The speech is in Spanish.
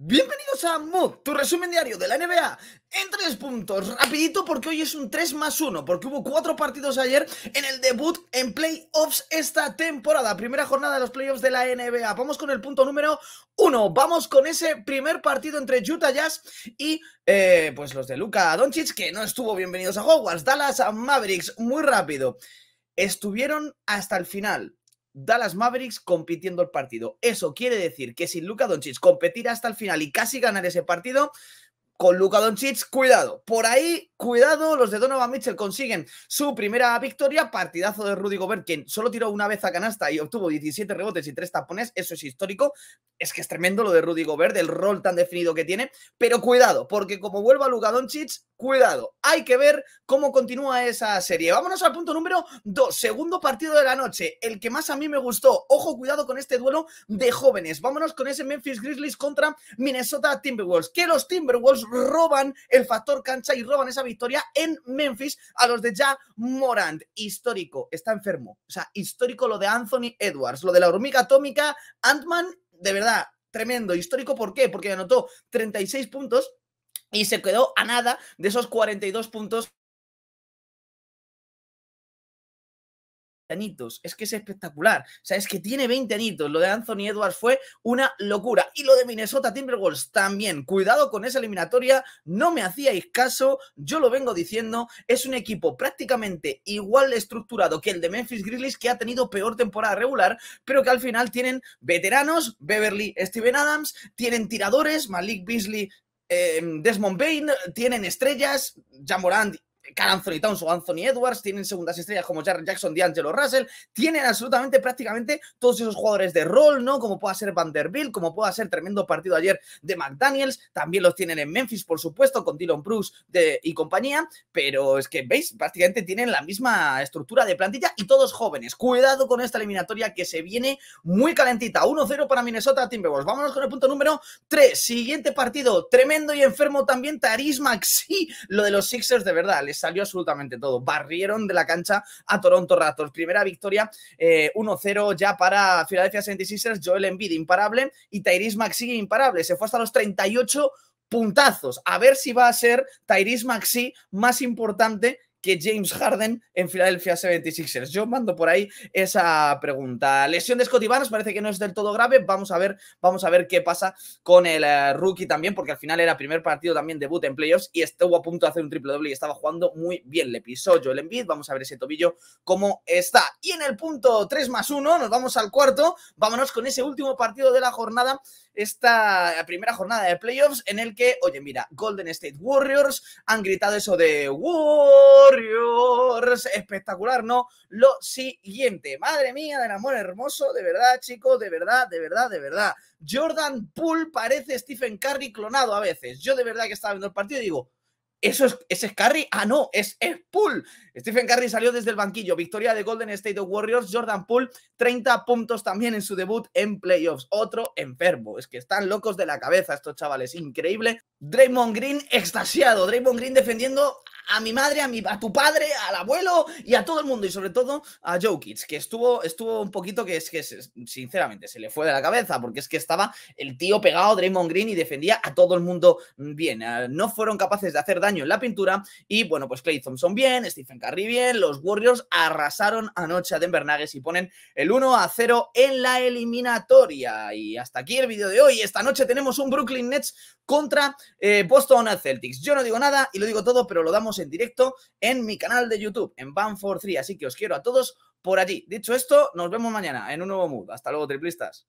Bienvenidos a Mood, tu resumen diario de la NBA en tres puntos, rapidito porque hoy es un 3 más 1, porque hubo cuatro partidos ayer en el debut en playoffs esta temporada, primera jornada de los playoffs de la NBA. Vamos con el punto número 1, vamos con ese primer partido entre Utah Jazz y eh, pues los de Luka Doncic, que no estuvo bienvenidos a Hogwarts, Dallas Mavericks, muy rápido. Estuvieron hasta el final, Dallas Mavericks compitiendo el partido. Eso quiere decir que sin Luka Doncic competir hasta el final y casi ganar ese partido, con Luka Doncic, cuidado, por ahí Cuidado, los de Donovan Mitchell consiguen su primera victoria. Partidazo de Rudy Gobert, quien solo tiró una vez a canasta y obtuvo 17 rebotes y 3 tapones. Eso es histórico. Es que es tremendo lo de Rudy Gobert, el rol tan definido que tiene. Pero cuidado, porque como vuelva Luka Doncic, cuidado. Hay que ver cómo continúa esa serie. Vámonos al punto número 2. Segundo partido de la noche. El que más a mí me gustó. Ojo, cuidado con este duelo de jóvenes. Vámonos con ese Memphis Grizzlies contra Minnesota Timberwolves. Que los Timberwolves roban el factor cancha y roban esa victoria en Memphis a los de Ja Morant. Histórico, está enfermo. O sea, histórico lo de Anthony Edwards, lo de la hormiga atómica, Antman, de verdad, tremendo. Histórico, ¿por qué? Porque anotó 36 puntos y se quedó a nada de esos 42 puntos anitos, es que es espectacular. O sea, es que tiene 20 anitos, Lo de Anthony Edwards fue una locura. Y lo de Minnesota Timberwolves también. Cuidado con esa eliminatoria, no me hacíais caso, yo lo vengo diciendo. Es un equipo prácticamente igual estructurado que el de Memphis Grizzlies, que ha tenido peor temporada regular, pero que al final tienen veteranos, Beverly, Steven Adams, tienen tiradores, Malik Beasley. Eh, Desmond Bain tienen estrellas, Jamorand Carl Anthony Towns o Anthony Edwards, tienen segundas estrellas como Jared Jackson, D'Angelo Russell, tienen absolutamente prácticamente todos esos jugadores de rol, ¿no? Como pueda ser Vanderbilt, como pueda ser tremendo partido ayer de McDaniels, también los tienen en Memphis, por supuesto, con Dylan Bruce de, y compañía, pero es que, ¿veis? Prácticamente tienen la misma estructura de plantilla y todos jóvenes. Cuidado con esta eliminatoria que se viene muy calentita. 1-0 para Minnesota Timberwolves. Vámonos con el punto número 3. Siguiente partido, tremendo y enfermo también, Tarismax y lo de los Sixers, de verdad, les salió absolutamente todo. Barrieron de la cancha a Toronto Raptors. Primera victoria eh, 1-0 ya para Philadelphia 76ers, Joel Embiid imparable y Tyrese Maxi imparable. Se fue hasta los 38 puntazos. A ver si va a ser Tyrese Maxi más importante que James Harden en Philadelphia 76ers. Yo mando por ahí esa pregunta. Lesión de Scotty Barnes parece que no es del todo grave. Vamos a ver, vamos a ver qué pasa con el eh, rookie también, porque al final era primer partido también debut en playoffs y estuvo a punto de hacer un triple doble y estaba jugando muy bien. Le pisó Joel Embiid. Vamos a ver ese tobillo cómo está. Y en el punto 3 más 1, nos vamos al cuarto. Vámonos con ese último partido de la jornada esta primera jornada de playoffs en el que, oye, mira, Golden State Warriors han gritado eso de War Espectacular, ¿no? Lo siguiente. Madre mía, del amor hermoso. De verdad, chicos, de verdad, de verdad, de verdad. Jordan Poole parece Stephen Curry clonado a veces. Yo de verdad que estaba viendo el partido y digo, ¿Eso es, ¿Ese es Curry? Ah, no, es, es Poole. Stephen Curry salió desde el banquillo. Victoria de Golden State of Warriors. Jordan Poole, 30 puntos también en su debut en playoffs. Otro enfermo. Es que están locos de la cabeza estos chavales. Increíble. Draymond Green extasiado. Draymond Green defendiendo a mi madre, a, mi, a tu padre, al abuelo y a todo el mundo, y sobre todo a Joe Kids, que estuvo, estuvo un poquito que es que, sinceramente, se le fue de la cabeza, porque es que estaba el tío pegado Draymond Green y defendía a todo el mundo bien. Eh, no fueron capaces de hacer daño en la pintura, y bueno, pues Clay Thompson bien, Stephen Curry bien, los Warriors arrasaron anoche a Denver Nuggets y ponen el 1 a 0 en la eliminatoria. Y hasta aquí el vídeo de hoy. Esta noche tenemos un Brooklyn Nets contra eh, Boston Celtics. Yo no digo nada y lo digo todo, pero lo damos en directo en mi canal de YouTube, en ban 3 Así que os quiero a todos por allí. Dicho esto, nos vemos mañana en un nuevo mood. Hasta luego, triplistas.